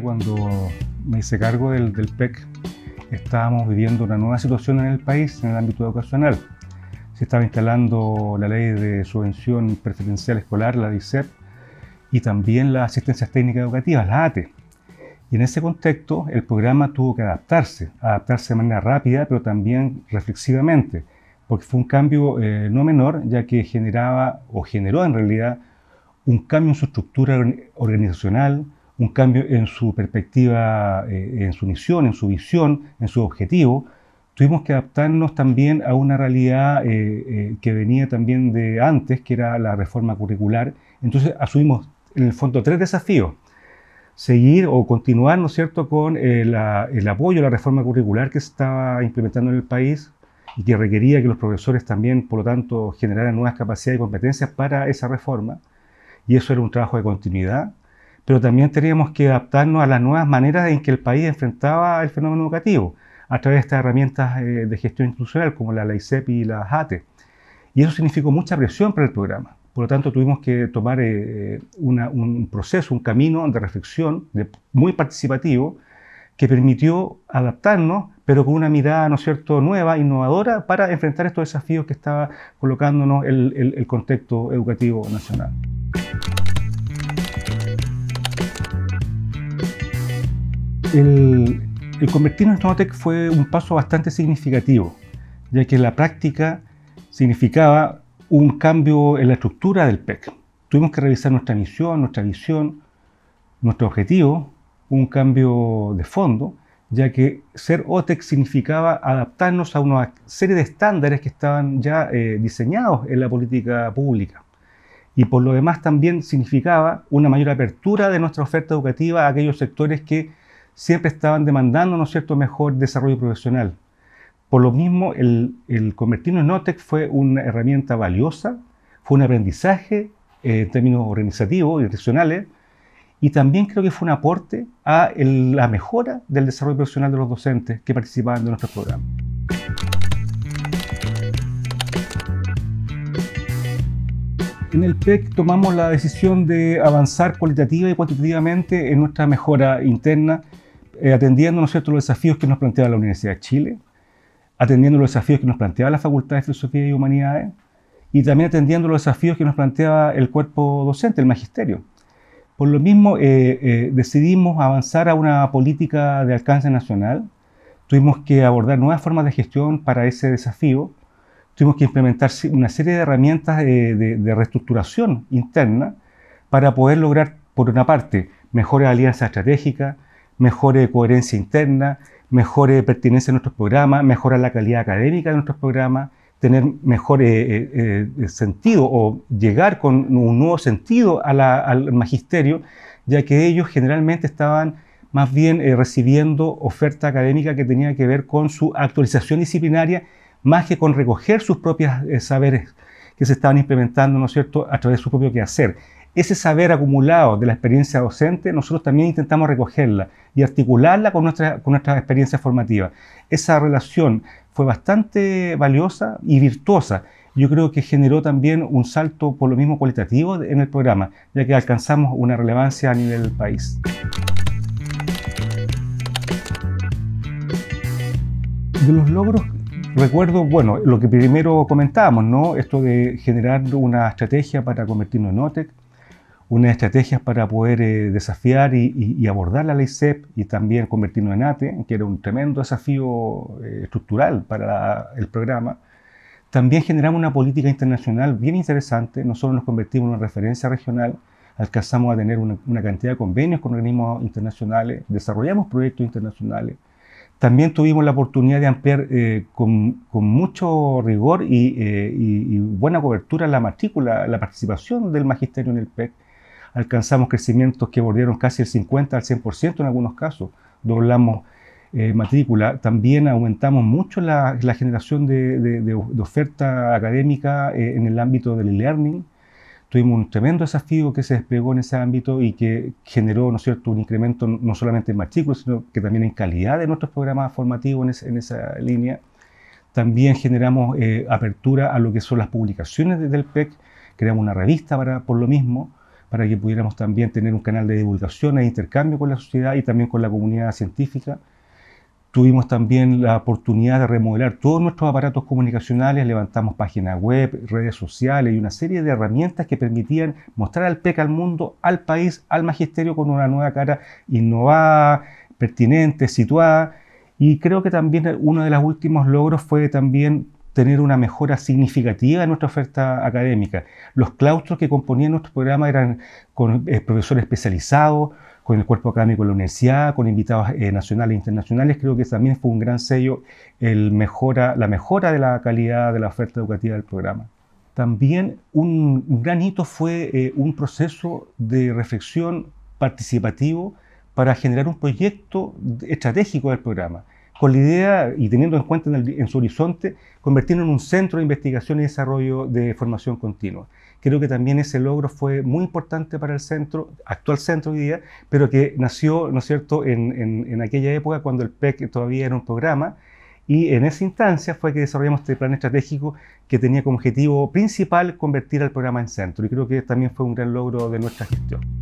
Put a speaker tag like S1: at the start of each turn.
S1: cuando me hice cargo del, PEC, estábamos viviendo una nueva situación en el país en el ámbito educacional. Se estaba instalando la ley de subvención preferencial escolar, la DICEP, y también las asistencias técnicas educativas, la ATE. Y en ese contexto, el programa tuvo que adaptarse, adaptarse de manera rápida, pero también reflexivamente, porque fue un cambio eh, no menor, ya que generaba o generó en realidad un cambio en su estructura organizacional, un cambio en su perspectiva, eh, en su misión, en su visión, en su objetivo, tuvimos que adaptarnos también a una realidad eh, eh, que venía también de antes, que era la reforma curricular. Entonces asumimos en el fondo tres desafíos. Seguir o continuar, ¿no es cierto?, con el apoyo a la reforma curricular que se estaba implementando en el país y que requería que los profesores también, por lo tanto, generaran nuevas capacidades y competencias para esa reforma. Y eso era un trabajo de continuidad pero también teníamos que adaptarnos a las nuevas maneras en que el país enfrentaba el fenómeno educativo, a través de estas herramientas eh, de gestión institucional como la LEICEP y la JATE. Y eso significó mucha presión para el programa. Por lo tanto, tuvimos que tomar eh, eh, un proceso, un camino de reflexión de, muy participativo que permitió adaptarnos, pero con una mirada, ¿no es cierto?, nueva, innovadora, para enfrentar estos desafíos que estaba colocándonos el, el, el contexto educativo nacional. el, convertirnos en OTEC fue un paso bastante significativo, ya que la práctica significaba un cambio en la estructura del PEC. Tuvimos que revisar nuestra misión, nuestra visión, nuestro objetivo, un cambio de fondo, ya que ser OTEC significaba adaptarnos a una serie de estándares que estaban ya eh, diseñados en la política pública. Y por lo demás también significaba una mayor apertura de nuestra oferta educativa a aquellos sectores que siempre estaban demandando, ¿no cierto?, mejor desarrollo profesional. Por lo mismo, el, convertirnos en Notec fue una herramienta valiosa, fue un aprendizaje eh, en términos organizativos, y direccionales, y también creo que fue un aporte a la mejora del desarrollo profesional de los docentes que participaban de nuestro programa. En el PEC tomamos la decisión de avanzar cualitativa y cuantitativamente en nuestra mejora interna eh, atendiendo ¿no cierto? los desafíos que nos planteaba la Universidad de Chile, atendiendo los desafíos que nos planteaba la Facultad de Filosofía y Humanidades y también atendiendo los desafíos que nos planteaba el cuerpo docente, el magisterio. Por lo mismo, eh, eh, decidimos avanzar a una política de alcance nacional. Tuvimos que abordar nuevas formas de gestión para ese desafío. Tuvimos que implementar una serie de herramientas de, de reestructuración interna para poder lograr, por una parte, mejores alianzas estratégicas, mejore coherencia interna, mejore pertinencia a nuestros programas, mejora la calidad académica de nuestros programas, tener mejor eh, eh, eh, sentido o llegar con un nuevo sentido al magisterio, ya que ellos generalmente estaban más bien recibiendo oferta académica que tenía que ver con su actualización disciplinaria, más que con recoger sus propios saberes que se estaban implementando, ¿no es cierto?, a través de su propio quehacer. Ese saber acumulado de la experiencia docente, nosotros también intentamos recogerla y articularla con nuestra, con nuestra experiencia formativa. Esa relación fue bastante valiosa y virtuosa. Yo creo que generó también un salto por lo mismo cualitativo en el programa, ya que alcanzamos una relevancia a nivel del país. De los logros Recuerdo, bueno, lo que primero comentábamos, ¿no? Esto de generar una estrategia para convertirnos en OTEC, una estrategia para poder eh, desafiar y, abordar la ley CEP y también convertirnos en ATE, que era un tremendo desafío eh, estructural para el programa. También generamos una política internacional bien interesante, nosotros nos convertimos en una referencia regional, alcanzamos a tener una cantidad de convenios con organismos internacionales, desarrollamos proyectos internacionales, también tuvimos la oportunidad de ampliar eh, con, mucho rigor eh, y, buena cobertura la matrícula, la participación del magisterio en el PEC. Alcanzamos crecimientos que bordearon casi el 50 al 100% en algunos casos. Doblamos eh, matrícula. También aumentamos mucho la, generación de, de, oferta académica en el ámbito del e-learning tuvimos un tremendo desafío que se desplegó en ese ámbito y que generó ¿no cierto? un incremento no solamente en matrículas, sino que también en calidad de nuestros programas formativos en, esa línea. También generamos eh, apertura a lo que son las publicaciones del PEC, creamos una revista para, por lo mismo, para que pudiéramos también tener un canal de divulgación e intercambio con la sociedad y también con la comunidad científica. Tuvimos también la oportunidad de remodelar todos nuestros aparatos comunicacionales, levantamos páginas web, redes sociales y una serie de herramientas que permitían mostrar al PEC al mundo, al país, al magisterio con una nueva cara innovada, pertinente, situada. Y creo que también uno de los últimos logros fue también tener una mejora significativa en nuestra oferta académica. Los claustros que componían nuestro programa eran con eh, profesores especializados, con el cuerpo académico de la universidad, con invitados eh, nacionales e internacionales. Creo que también fue un gran sello el la mejora de la calidad de la oferta educativa del programa. También un, gran hito fue eh, un proceso de reflexión participativo para generar un proyecto estratégico del programa con la idea, y teniendo en cuenta en, su horizonte, convertirlo en un centro de investigación y desarrollo de formación continua. Creo que también ese logro fue muy importante para el centro, actual centro hoy día, pero que nació, ¿no es cierto?, en, en, en aquella época cuando el PEC todavía era un programa, y en esa instancia fue que desarrollamos este plan estratégico que tenía como objetivo principal convertir al programa en centro. Y creo que también fue un gran logro de nuestra gestión.